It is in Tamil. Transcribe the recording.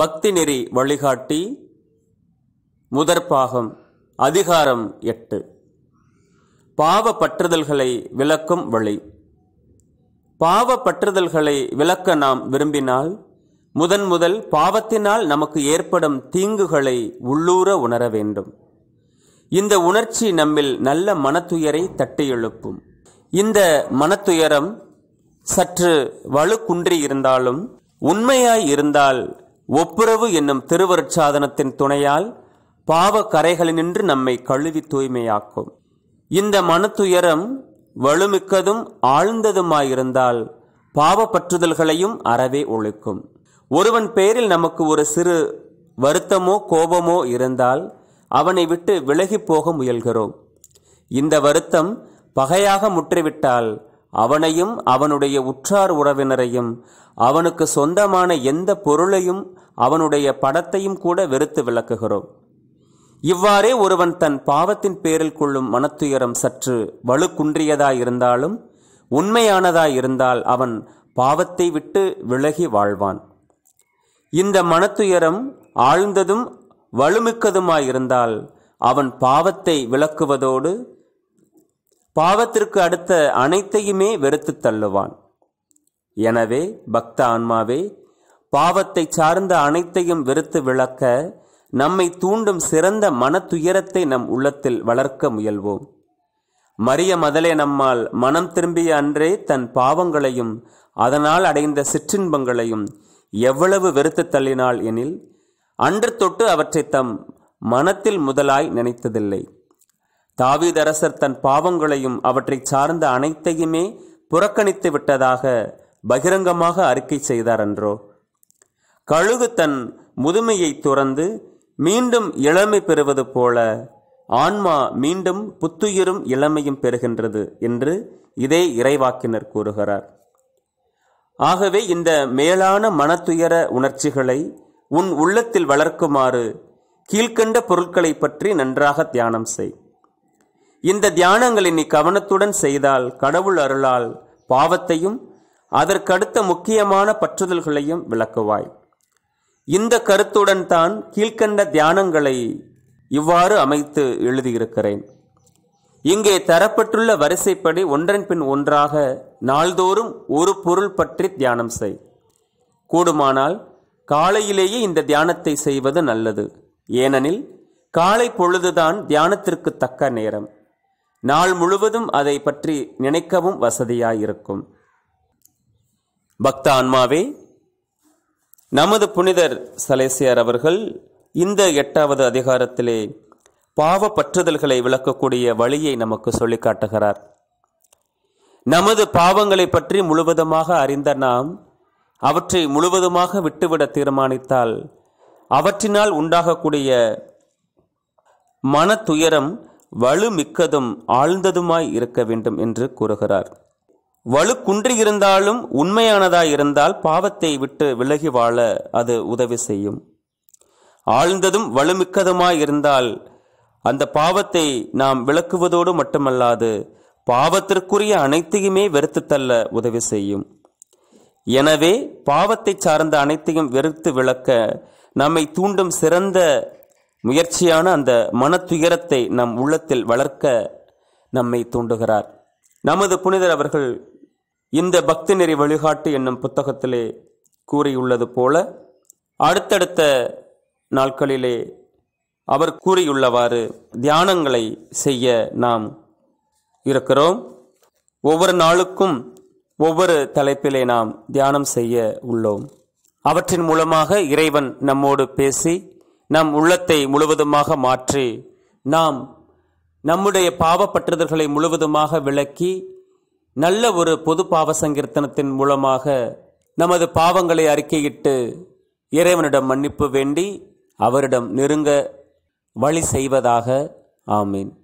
பக்தி நெறி வழிகாட்டி முதற்பாகம் அதிகாரம் எட்டு பாவ பற்றுதல்களை விளக்கும் வழி பாவ பற்றுதல்களை விளக்க நாம் விரும்பினால் முதன் முதல் பாவத்தினால் நமக்கு ஏற்படும் தீங்குகளை உள்ளூர உணர வேண்டும் இந்த உணர்ச்சி நம்மில் நல்ல மனத்துயரை தட்டி எழுப்பும் இந்த மனத்துயரம் சற்று வலுக்குன்றி இருந்தாலும் உண்மையாய் இருந்தால் ஒப்புரவு என்னும் திருவருட்சாதனத்தின் துணையால் பாவ கரைகளினின்று நம்மை கழுவி தூய்மையாக்கும் இந்த மன துயரம் வலுமிக்கதும் ஆழ்ந்ததுமாயிருந்தால் பாவ பற்றுதல்களையும் அறவே ஒழிக்கும் ஒருவன் பேரில் நமக்கு ஒரு சிறு வருத்தமோ கோபமோ இருந்தால் அவனை விட்டு விலகி போக முயல்கிறோம் இந்த வருத்தம் பகையாக முற்றிவிட்டால் அவனையும் அவனுடைய உற்றார் உறவினரையும் அவனுக்கு சொந்தமான எந்த பொருளையும் அவனுடைய படத்தையும் கூட வெறுத்து விளக்குகிறோம் இவ்வாறே ஒருவன் தன் பாவத்தின் பேரில் கொள்ளும் மனத்துயரம் சற்று வலுக்குன்றியதாயிருந்தாலும் உண்மையானதாயிருந்தால் அவன் பாவத்தை விட்டு விலகி வாழ்வான் இந்த மனத்துயரம் ஆழ்ந்ததும் வலுமிக்கதுமாயிருந்தால் அவன் பாவத்தை விளக்குவதோடு பாவத்திற்கு அடுத்த அனைத்தையுமே வெறுத்து தள்ளுவான் எனவே பக்த ஆன்மாவே பாவத்தை சார்ந்த அனைத்தையும் வெறுத்து விளக்க நம்மை தூண்டும் சிறந்த மன துயரத்தை நம் உள்ளத்தில் வளர்க்க முயல்வோம் மரிய மதலே நம்மால் மனம் திரும்பிய அன்றே தன் பாவங்களையும் அதனால் அடைந்த சிற்றின்பங்களையும் எவ்வளவு வெறுத்து தள்ளினாள் எனில் அன்று தொட்டு அவற்றை தம் மனத்தில் முதலாய் நினைத்ததில்லை தாவீதரசர் தன் பாவங்களையும் அவற்றை சார்ந்த அனைத்தையுமே புறக்கணித்து விட்டதாக பகிரங்கமாக அறிக்கை செய்தார் என்றோ கழுகு தன் முதுமையை துறந்து மீண்டும் இளமை பெறுவது போல ஆன்மா மீண்டும் புத்துயிரும் இளமையும் பெறுகின்றது என்று இதே இறைவாக்கினர் கூறுகிறார் ஆகவே இந்த மேலான மனத்துயர உணர்ச்சிகளை உன் உள்ளத்தில் வளர்க்குமாறு கீழ்கண்ட பொருட்களை பற்றி நன்றாக தியானம் செய் இந்த தியானங்களை நீ கவனத்துடன் செய்தால் கடவுள் அருளால் பாவத்தையும் அதற்கடுத்த முக்கியமான பற்றுதல்களையும் விளக்குவாய் இந்த கருத்துடன் தான் கீழ்கண்ட தியானங்களை இவ்வாறு அமைத்து எழுதியிருக்கிறேன் இங்கே தரப்பட்டுள்ள வரிசைப்படி ஒன்றன் பின் ஒன்றாக நாள்தோறும் ஒரு பொருள் பற்றி தியானம் செய் கூடுமானால் காலையிலேயே இந்த தியானத்தை செய்வது நல்லது ஏனெனில் காலை பொழுதுதான் தியானத்திற்கு தக்க நேரம் நாள் முழுவதும் அதை பற்றி நினைக்கவும் வசதியாயிருக்கும் பக்த ஆன்மாவே நமது புனிதர் சலேசியார் அவர்கள் இந்த எட்டாவது அதிகாரத்திலே பாவ பற்றுதல்களை விளக்கக்கூடிய வழியை நமக்கு சொல்லி காட்டுகிறார் நமது பாவங்களை பற்றி முழுவதுமாக அறிந்த நாம் அவற்றை முழுவதுமாக விட்டுவிட தீர்மானித்தால் அவற்றினால் உண்டாகக்கூடிய மன துயரம் வலுமிக்கதும் ஆழ்ந்ததுமாய் இருக்க வேண்டும் என்று கூறுகிறார் வலு குன்றியிருந்தாலும் உண்மையானதாய் இருந்தால் பாவத்தை விட்டு விலகி வாழ அது உதவி செய்யும் ஆழ்ந்ததும் வலுமிக்கதுமாய் இருந்தால் அந்த பாவத்தை நாம் விளக்குவதோடு மட்டுமல்லாது பாவத்திற்குரிய அனைத்தையுமே வெறுத்து தள்ள உதவி செய்யும் எனவே பாவத்தை சார்ந்த அனைத்தையும் வெறுத்து விளக்க நம்மை தூண்டும் சிறந்த முயற்சியான அந்த மனத்துயரத்தை நம் உள்ளத்தில் வளர்க்க நம்மை தூண்டுகிறார் நமது புனிதர் அவர்கள் இந்த பக்தி நெறி வழிகாட்டு என்னும் புத்தகத்திலே கூறியுள்ளது போல அடுத்தடுத்த நாட்களிலே அவர் கூறியுள்ளவாறு தியானங்களை செய்ய நாம் இருக்கிறோம் ஒவ்வொரு நாளுக்கும் ஒவ்வொரு தலைப்பிலே நாம் தியானம் செய்ய உள்ளோம் அவற்றின் மூலமாக இறைவன் நம்மோடு பேசி நம் உள்ளத்தை முழுவதுமாக மாற்றி நாம் நம்முடைய பாவப்பற்றுதல்களை முழுவதுமாக விளக்கி நல்ல ஒரு பொது பாவ சங்கீர்த்தனத்தின் மூலமாக நமது பாவங்களை அறிக்கையிட்டு இறைவனிடம் மன்னிப்பு வேண்டி அவரிடம் நெருங்க வழி செய்வதாக ஆமீன்